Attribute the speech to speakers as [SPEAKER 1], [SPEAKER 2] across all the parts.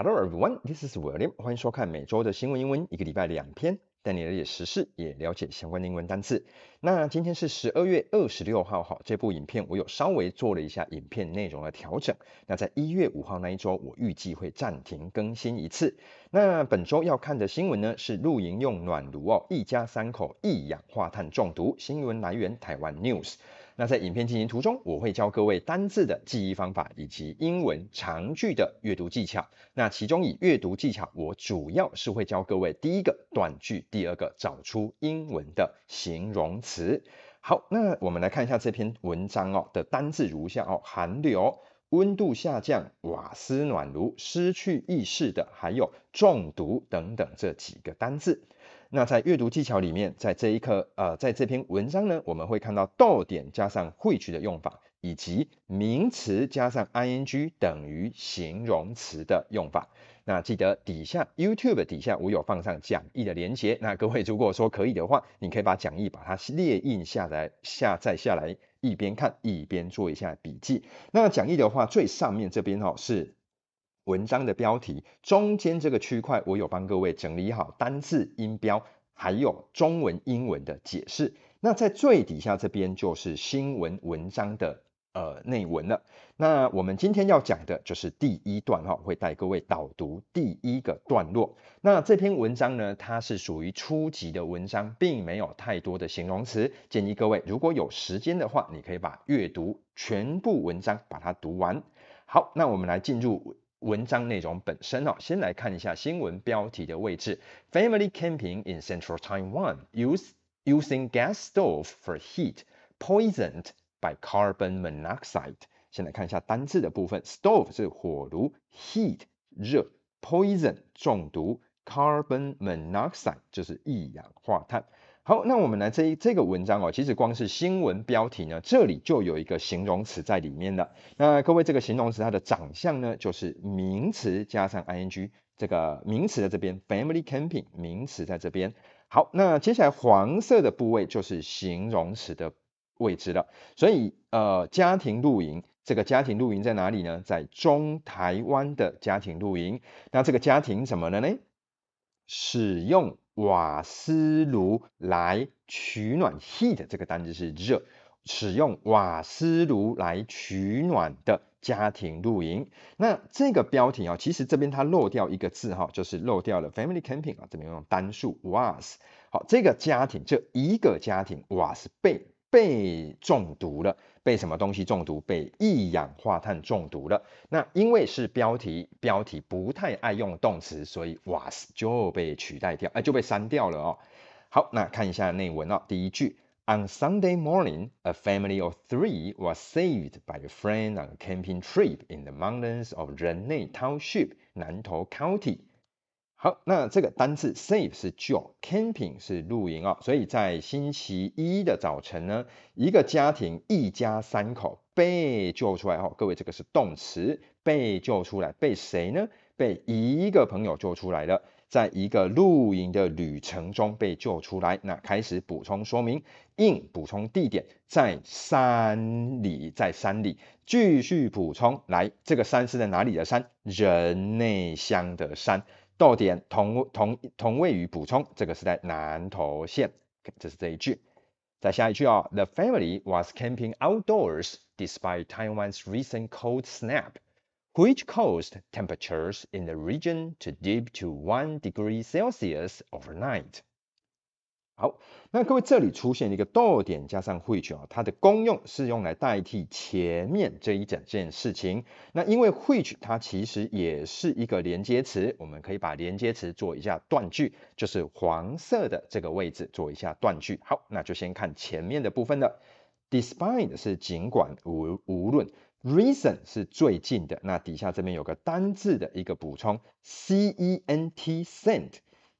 [SPEAKER 1] Hello everyone, this is William. 欢迎收看每周的新闻英文，一个礼拜两篇，带你了解时事，也了解相关的英文单词。那今天是十二月二十六号，哈，这部影片我有稍微做了一下影片内容的调整。那在一月五号那一周，我预计会暂停更新一次。那本周要看的新闻呢，是露营用暖炉哦，一家三口一氧化碳中毒。新闻来源：台湾 News。那在影片进行途中，我会教各位单字的记忆方法，以及英文长句的阅读技巧。那其中以阅读技巧，我主要是会教各位第一个短句，第二个找出英文的形容词。好，那我们来看一下这篇文章哦的单字如下哦：寒流、温度下降、瓦斯暖炉、失去意识的，还有中毒等等这几个单字。那在阅读技巧里面，在这一课，呃，在这篇文章呢，我们会看到逗点加上汇取的用法，以及名词加上 ing 等于形容词的用法。那记得底下 YouTube 底下我有放上讲义的连接。那各位如果说可以的话，你可以把讲义把它列印下来，下载下来，一边看一边做一下笔记。那讲义的话，最上面这边哦是。文章的标题中间这个区块，我有帮各位整理好单字音标，还有中文、英文的解释。那在最底下这边就是新闻文章的呃内文了。那我们今天要讲的就是第一段哈，会带各位导读第一个段落。那这篇文章呢，它是属于初级的文章，并没有太多的形容词。建议各位如果有时间的话，你可以把阅读全部文章把它读完。好，那我们来进入。文章内容本身哦，先来看一下新闻标题的位置。Family camping in central Taiwan use using gas stove for heat poisoned by carbon monoxide。先来看一下单字的部分。Stove 是火炉，heat 热，poison 中毒，carbon monoxide 就是一氧化碳。好，那我们来这这个文章哦，其实光是新闻标题呢，这里就有一个形容词在里面了。那各位，这个形容词它的长相呢，就是名词加上 i n g 这个名词在这边 family camping 名词在这边。好，那接下来黄色的部位就是形容词的位置了。所以呃，家庭露营，这个家庭露营在哪里呢？在中台湾的家庭露营。那这个家庭怎么了呢？使用瓦斯炉来取暖，heat 这个单字是热。使用瓦斯炉来取暖的家庭露营，那这个标题啊，其实这边它漏掉一个字哈，就是漏掉了 family camping 啊，这边用单数 was。好，这个家庭这一个家庭 was 被。被中毒了，被什么东西中毒？被一氧化碳中毒了。那因为是标题，标题不太爱用动词，所以 was 就被取代掉，哎，就被删掉了哦。好，那看一下内文哦。第一句：On Sunday morning, a family of three was saved by a friend on camping trip in the mountains of Ren'ai Township, 南投 County. 好，那这个单字 save 是救，camping 是露营哦，所以在星期一的早晨呢，一个家庭，一家三口被救出来哦。各位，这个是动词被救出来，被谁呢？被一个朋友救出来了，在一个露营的旅程中被救出来。那开始补充说明，in 补充地点在山里，在山里继续补充，来，这个山是在哪里的山？人内乡的山。逗点同同同位语补充，这个是在南投县，这是这一句。再下一句啊、哦、，The family was camping outdoors despite Taiwan's recent cold snap, which caused temperatures in the region to dip to one degree Celsius overnight. 好，那各位这里出现一个逗点加上 which 啊，它的功用是用来代替前面这一整件事情。那因为 which 它其实也是一个连接词，我们可以把连接词做一下断句，就是黄色的这个位置做一下断句。好，那就先看前面的部分的，despite 是尽管无无论，reason 是最近的。那底下这边有个单字的一个补充，cent cent。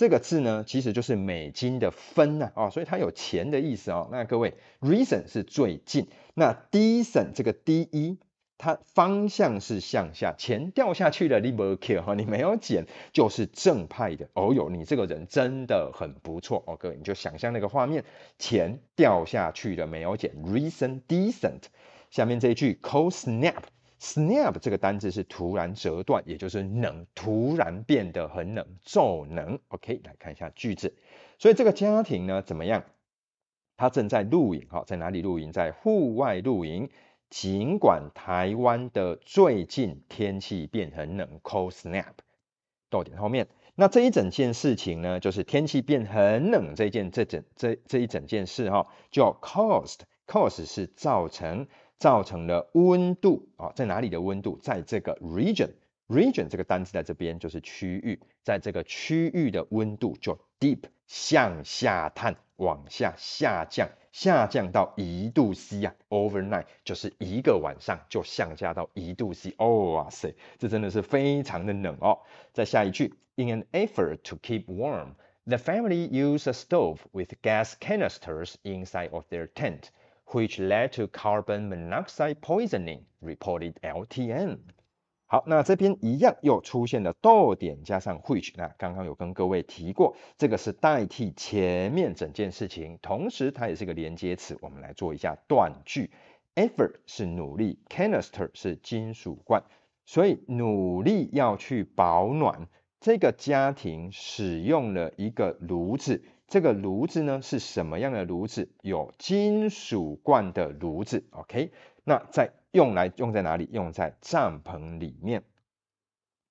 [SPEAKER 1] 这个字呢，其实就是美金的分呐啊，所以它有钱的意思啊。那各位，reason 是最近，那 decent 这个 de 它方向是向下，钱掉下去了，你不哈，你没有捡，就是正派的。哦呦，你这个人真的很不错哦，各位，你就想象那个画面，钱掉下去了没有捡，reason decent。下面这一句，cold snap。Snap 这个单字是突然折断，也就是冷，突然变得很冷，骤冷。OK，来看一下句子。所以这个家庭呢，怎么样？他正在露营，哈，在哪里露营？在户外露营。尽管台湾的最近天气变很冷，cold snap。到点后面，那这一整件事情呢，就是天气变很冷这件这整这这一整件事，哈，叫 caused。Cause 是造成。造成了温度啊，在哪里的温度？在这个 region，region 这个单词在这边就是区域，在这个区域的温度就 deep 向下探，往下下降，下降到一度 C 啊，overnight 就是一个晚上就下降到一度 C。哦哇塞，这真的是非常的冷哦。再下一句，in an effort to keep warm，the family used a stove with gas canisters inside of their tent。Which led to carbon monoxide poisoning, reported LTN。好，那这边一样又出现了逗点加上 which，那刚刚有跟各位提过，这个是代替前面整件事情，同时它也是个连接词，我们来做一下断句。Effort 是努力，canister 是金属罐，所以努力要去保暖，这个家庭使用了一个炉子。这个炉子呢是什么样的炉子？有金属罐的炉子，OK？那在用来用在哪里？用在帐篷里面。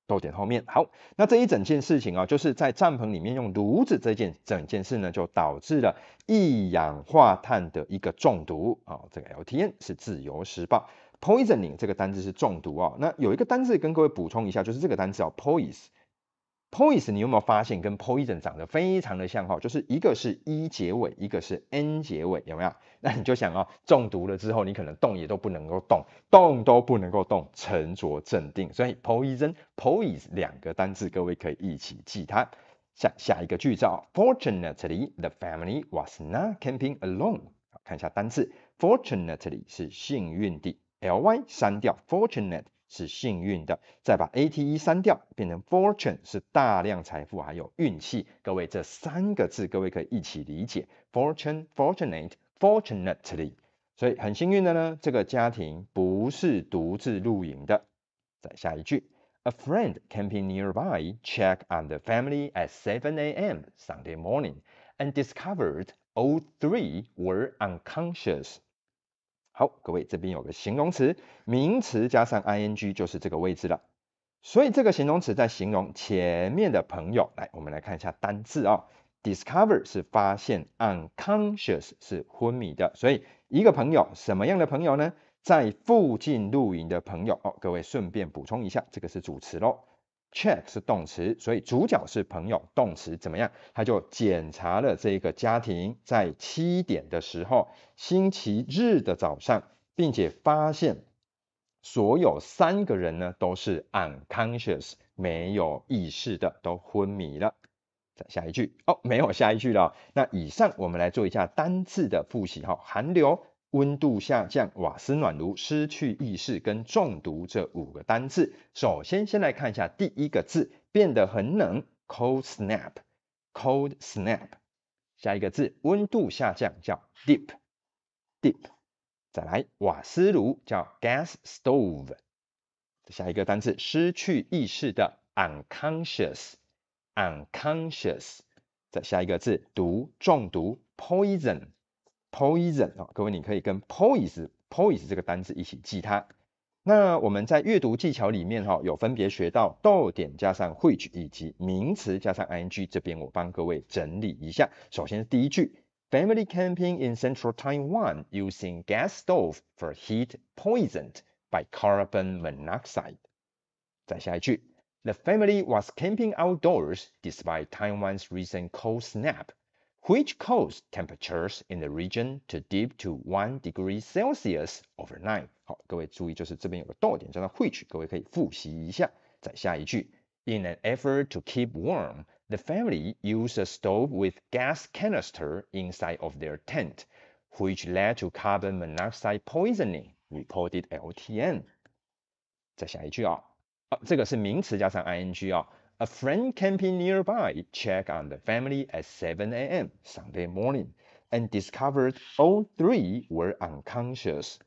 [SPEAKER 1] 逗点后面，好，那这一整件事情啊，就是在帐篷里面用炉子这件整件事呢，就导致了一氧化碳的一个中毒啊。这个 L T N 是自由时报，poisoning 这个单字是中毒哦。那有一个单字跟各位补充一下，就是这个单字叫 poise。Poison，你有没有发现跟 poison 长得非常的像哈？就是一个是 e 结尾，一个是 n 结尾，有没有？那你就想哦，中毒了之后，你可能动也都不能够动，动都不能够动，沉着镇定。所以 poison、poise 两个单字，各位可以一起记它。下下一个句照，f o r t u n a t e l y t h e family was not camping alone。好，看一下单字，Fortunately 是幸运的，ly 删掉，fortunate。是幸运的。再把 A T E 删掉，变成 fortune 是大量财富还有运气。各位这三个字，各位可以一起理解 fortune, fortunate, fortunately。所以很幸运的呢，这个家庭不是独自露营的。再下一句，A friend camping nearby checked on the family at 7 a.m. Sunday morning and discovered all three were unconscious. 好，各位这边有个形容词，名词加上 i n g 就是这个位置了。所以这个形容词在形容前面的朋友。来，我们来看一下单字啊，discover 是发现，unconscious 是昏迷的。所以一个朋友什么样的朋友呢？在附近露营的朋友。哦，各位顺便补充一下，这个是主词喽。Check 是动词，所以主角是朋友。动词怎么样？他就检查了这个家庭，在七点的时候，星期日的早上，并且发现所有三个人呢都是 unconscious，没有意识的，都昏迷了。再下一句哦，没有下一句了。那以上我们来做一下单字的复习，哈，寒流。温度下降、瓦斯暖炉、失去意识跟中毒这五个单字。首先，先来看一下第一个字，变得很冷，cold snap，cold snap。下一个字，温度下降叫 deep，deep。再来，瓦斯炉叫 gas stove。下一个单字，失去意识的 unconscious，unconscious。再下一个字，毒中毒 poison。poison 啊、哦，各位你可以跟 poise poise 这个单字一起记它。那我们在阅读技巧里面哈、哦，有分别学到逗点加上 which 以及名词加上 ing，这边我帮各位整理一下。首先是第一句，Family camping in central Taiwan using gas stove for heat poisoned by carbon monoxide。再下一句，The family was camping outdoors despite Taiwan's recent cold snap。which caused temperatures in the region to dip to one degree Celsius overnight。好，各位注意，就是这边有个逗点，叫做 which，各位可以复习一下。再下一句，In an effort to keep warm, the family used a stove with gas canister inside of their tent, which led to carbon monoxide poisoning. Reported LTN。再下一句啊，啊，这个是名词加上 ing 啊。a friend camping nearby checked on the family at 7 a.m. Sunday morning and discovered all three were unconscious.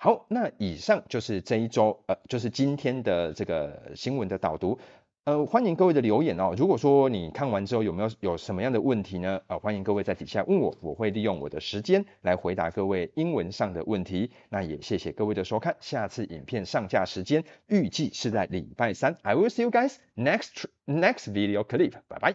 [SPEAKER 1] 好，那以上就是这一周呃，就是今天的这个新闻的导读。呃，欢迎各位的留言哦。如果说你看完之后有没有有什么样的问题呢？呃，欢迎各位在底下问我，我会利用我的时间来回答各位英文上的问题。那也谢谢各位的收看，下次影片上架时间预计是在礼拜三。I will see you guys next next video clip，拜拜。